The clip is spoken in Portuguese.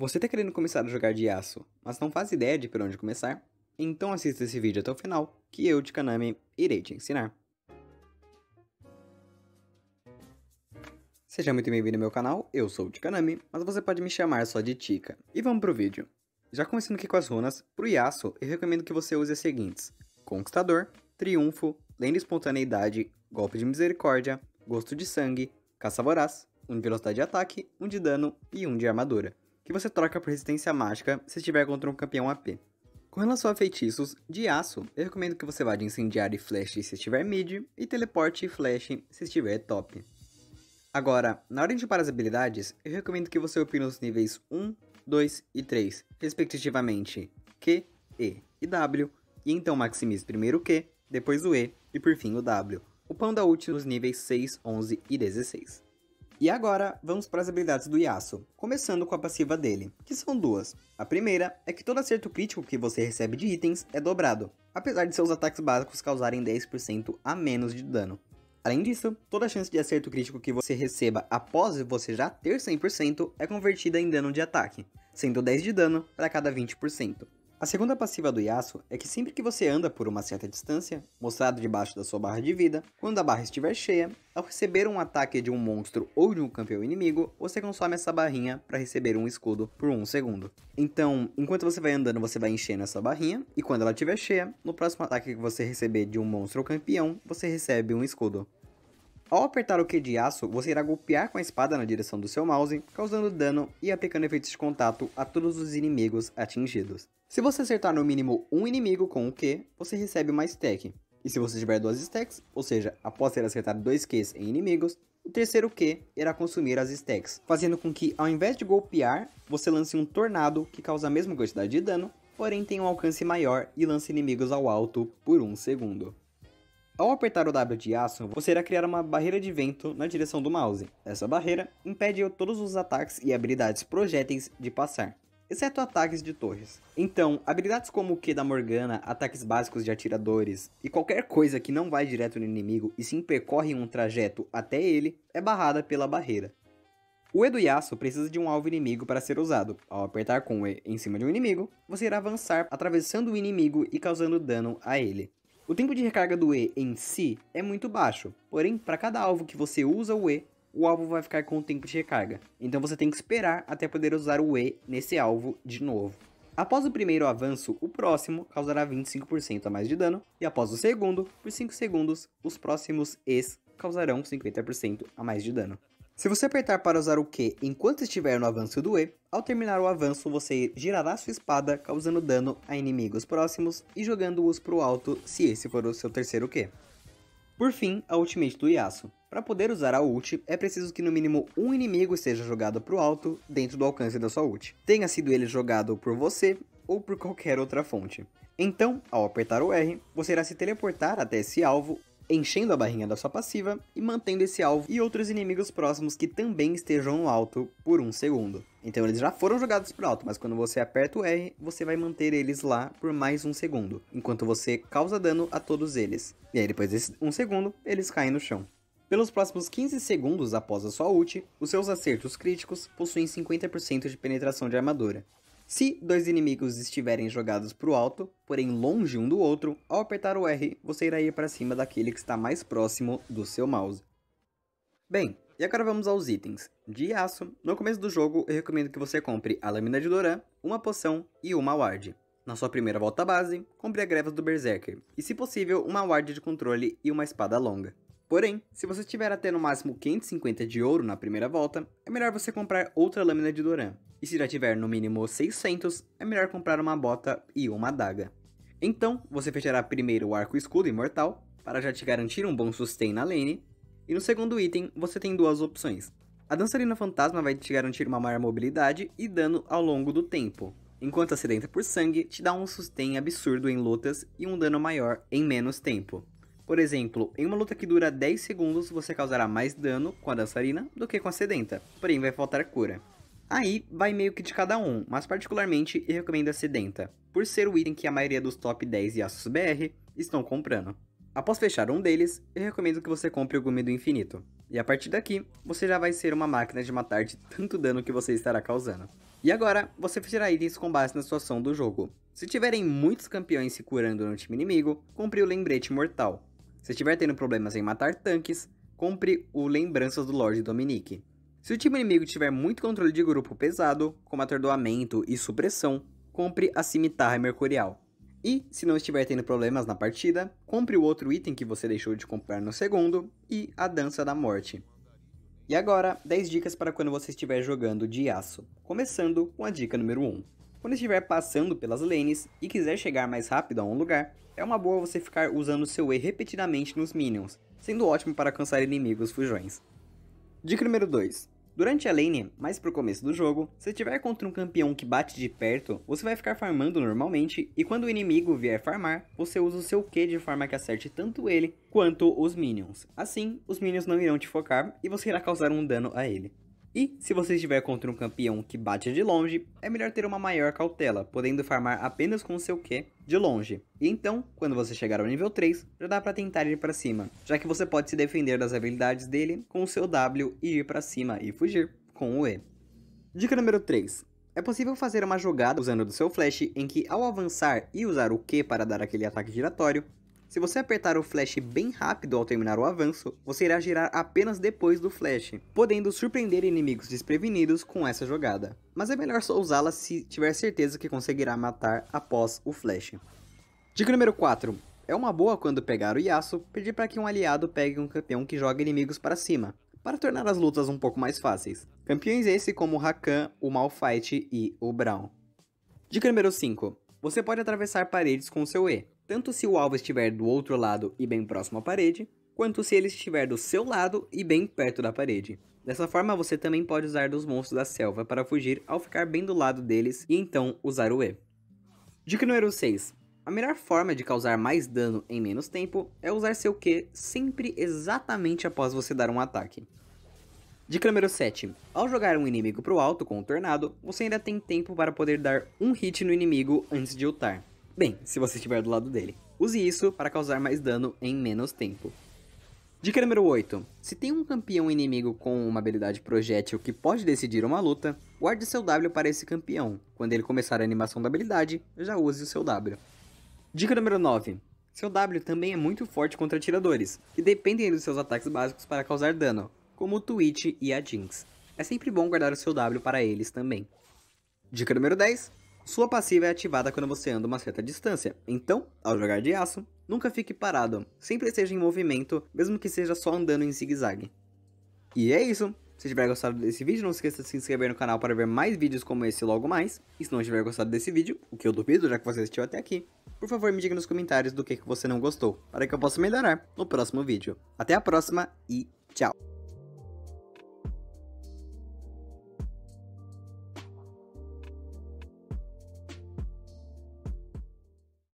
Você está querendo começar a jogar de aço, mas não faz ideia de por onde começar? Então assista esse vídeo até o final, que eu, de Kanami, irei te ensinar. Seja muito bem-vindo ao meu canal, eu sou o Tikanami, mas você pode me chamar só de Tika. E vamos pro vídeo. Já começando aqui com as runas, pro Yasuo eu recomendo que você use as seguintes. Conquistador, Triunfo, Lenda Espontaneidade, Golpe de Misericórdia, Gosto de Sangue, Caça Voraz, 1 um de Velocidade de Ataque, 1 um de Dano e 1 um de Armadura que você troca por resistência mágica se estiver contra um campeão AP. Com relação a feitiços de aço, eu recomendo que você vá de incendiário e flash se estiver mid, e teleporte e flash se estiver top. Agora, na ordem de parar as habilidades, eu recomendo que você opine os níveis 1, 2 e 3, respectivamente Q, E e W, e então maximize primeiro o Q, depois o E e por fim o W, upando a ult nos níveis 6, 11 e 16. E agora, vamos para as habilidades do Yasuo, começando com a passiva dele, que são duas. A primeira é que todo acerto crítico que você recebe de itens é dobrado, apesar de seus ataques básicos causarem 10% a menos de dano. Além disso, toda chance de acerto crítico que você receba após você já ter 100% é convertida em dano de ataque, sendo 10 de dano para cada 20%. A segunda passiva do Yasuo é que sempre que você anda por uma certa distância, mostrado debaixo da sua barra de vida, quando a barra estiver cheia, ao receber um ataque de um monstro ou de um campeão inimigo, você consome essa barrinha para receber um escudo por um segundo. Então, enquanto você vai andando, você vai enchendo essa barrinha, e quando ela estiver cheia, no próximo ataque que você receber de um monstro ou campeão, você recebe um escudo. Ao apertar o Q de aço, você irá golpear com a espada na direção do seu mouse, causando dano e aplicando efeitos de contato a todos os inimigos atingidos. Se você acertar no mínimo um inimigo com o Q, você recebe uma stack. E se você tiver duas stacks, ou seja, após ter acertado dois Qs em inimigos, o terceiro Q irá consumir as stacks, fazendo com que ao invés de golpear, você lance um tornado que causa a mesma quantidade de dano, porém tem um alcance maior e lance inimigos ao alto por um segundo. Ao apertar o W de aço, você irá criar uma barreira de vento na direção do mouse. Essa barreira impede todos os ataques e habilidades projéteis de passar exceto ataques de torres. Então, habilidades como o Q da Morgana, ataques básicos de atiradores e qualquer coisa que não vai direto no inimigo e sim percorre um trajeto até ele é barrada pela barreira. O E do Yasuo precisa de um alvo inimigo para ser usado. Ao apertar com o E em cima de um inimigo, você irá avançar atravessando o inimigo e causando dano a ele. O tempo de recarga do E em si é muito baixo, porém, para cada alvo que você usa o E, o alvo vai ficar com o tempo de recarga. Então você tem que esperar até poder usar o E nesse alvo de novo. Após o primeiro avanço, o próximo causará 25% a mais de dano, e após o segundo, por 5 segundos, os próximos E's causarão 50% a mais de dano. Se você apertar para usar o Q enquanto estiver no avanço do E, ao terminar o avanço você girará sua espada causando dano a inimigos próximos e jogando-os para o alto se esse for o seu terceiro Q. Por fim, a ultimate do Yasuo. Para poder usar a ult, é preciso que no mínimo um inimigo seja jogado pro alto dentro do alcance da sua ult. Tenha sido ele jogado por você ou por qualquer outra fonte. Então, ao apertar o R, você irá se teleportar até esse alvo enchendo a barrinha da sua passiva e mantendo esse alvo e outros inimigos próximos que também estejam no alto por um segundo. Então eles já foram jogados para alto, mas quando você aperta o R, você vai manter eles lá por mais um segundo, enquanto você causa dano a todos eles. E aí depois desse um segundo, eles caem no chão. Pelos próximos 15 segundos após a sua ult, os seus acertos críticos possuem 50% de penetração de armadura, se dois inimigos estiverem jogados para o alto, porém longe um do outro, ao apertar o R, você irá ir para cima daquele que está mais próximo do seu mouse. Bem, e agora vamos aos itens. De aço, no começo do jogo eu recomendo que você compre a lâmina de Doran, uma poção e uma ward. Na sua primeira volta à base, compre a greva do Berserker, e se possível uma ward de controle e uma espada longa. Porém, se você tiver até no máximo 550 de ouro na primeira volta, é melhor você comprar outra lâmina de Doran. E se já tiver no mínimo 600, é melhor comprar uma bota e uma adaga. Então, você fechará primeiro o arco escudo imortal, para já te garantir um bom sustain na lane, e no segundo item você tem duas opções. A dançarina fantasma vai te garantir uma maior mobilidade e dano ao longo do tempo, enquanto a sedenta por sangue te dá um sustain absurdo em lutas e um dano maior em menos tempo. Por exemplo, em uma luta que dura 10 segundos, você causará mais dano com a dançarina do que com a sedenta, porém vai faltar cura. Aí vai meio que de cada um, mas particularmente eu recomendo a sedenta, por ser o item que a maioria dos top 10 assos BR estão comprando. Após fechar um deles, eu recomendo que você compre o Gume do Infinito, e a partir daqui, você já vai ser uma máquina de matar de tanto dano que você estará causando. E agora, você fechará itens com base na situação do jogo. Se tiverem muitos campeões se curando no time inimigo, compre o Lembrete Mortal, se estiver tendo problemas em matar tanques, compre o Lembranças do Lorde Dominique. Se o time inimigo tiver muito controle de grupo pesado, como atordoamento e supressão, compre a Cimitarra Mercurial. E, se não estiver tendo problemas na partida, compre o outro item que você deixou de comprar no segundo e a Dança da Morte. E agora, 10 dicas para quando você estiver jogando de aço, começando com a dica número 1. Quando estiver passando pelas lanes e quiser chegar mais rápido a um lugar, é uma boa você ficar usando seu E repetidamente nos minions, sendo ótimo para cansar inimigos fujões. Dica número 2. Durante a lane, mais pro começo do jogo, se tiver contra um campeão que bate de perto, você vai ficar farmando normalmente e quando o inimigo vier farmar, você usa o seu Q de forma que acerte tanto ele quanto os minions. Assim, os minions não irão te focar e você irá causar um dano a ele. E, se você estiver contra um campeão que bate de longe, é melhor ter uma maior cautela, podendo farmar apenas com seu Q de longe. E então, quando você chegar ao nível 3, já dá para tentar ir para cima, já que você pode se defender das habilidades dele com o seu W e ir para cima e fugir com o E. Dica número 3. É possível fazer uma jogada usando do seu flash em que ao avançar e usar o Q para dar aquele ataque giratório, se você apertar o flash bem rápido ao terminar o avanço, você irá girar apenas depois do flash, podendo surpreender inimigos desprevenidos com essa jogada. Mas é melhor só usá-la se tiver certeza que conseguirá matar após o flash. Dica número 4. É uma boa quando pegar o Yasuo, pedir para que um aliado pegue um campeão que joga inimigos para cima, para tornar as lutas um pouco mais fáceis. Campeões esses como o Rakan, o Malphite e o Brown. Dica número 5. Você pode atravessar paredes com seu E tanto se o alvo estiver do outro lado e bem próximo à parede, quanto se ele estiver do seu lado e bem perto da parede. Dessa forma, você também pode usar dos monstros da selva para fugir ao ficar bem do lado deles e então usar o E. Dica número 6. A melhor forma de causar mais dano em menos tempo é usar seu Q sempre exatamente após você dar um ataque. Dica número 7. Ao jogar um inimigo para o alto com o Tornado, você ainda tem tempo para poder dar um hit no inimigo antes de ultar. Bem, se você estiver do lado dele. Use isso para causar mais dano em menos tempo. Dica número 8. Se tem um campeão inimigo com uma habilidade projétil que pode decidir uma luta, guarde seu W para esse campeão. Quando ele começar a animação da habilidade, já use o seu W. Dica número 9. Seu W também é muito forte contra atiradores, que dependem dos seus ataques básicos para causar dano, como o Twitch e a Jinx. É sempre bom guardar o seu W para eles também. Dica número 10. Sua passiva é ativada quando você anda uma certa distância, então, ao jogar de aço, nunca fique parado, sempre esteja em movimento, mesmo que seja só andando em zigue-zague. E é isso! Se tiver gostado desse vídeo, não se esqueça de se inscrever no canal para ver mais vídeos como esse logo mais. E se não tiver gostado desse vídeo, o que eu duvido já que você assistiu até aqui, por favor me diga nos comentários do que, que você não gostou, para que eu possa melhorar no próximo vídeo. Até a próxima e tchau!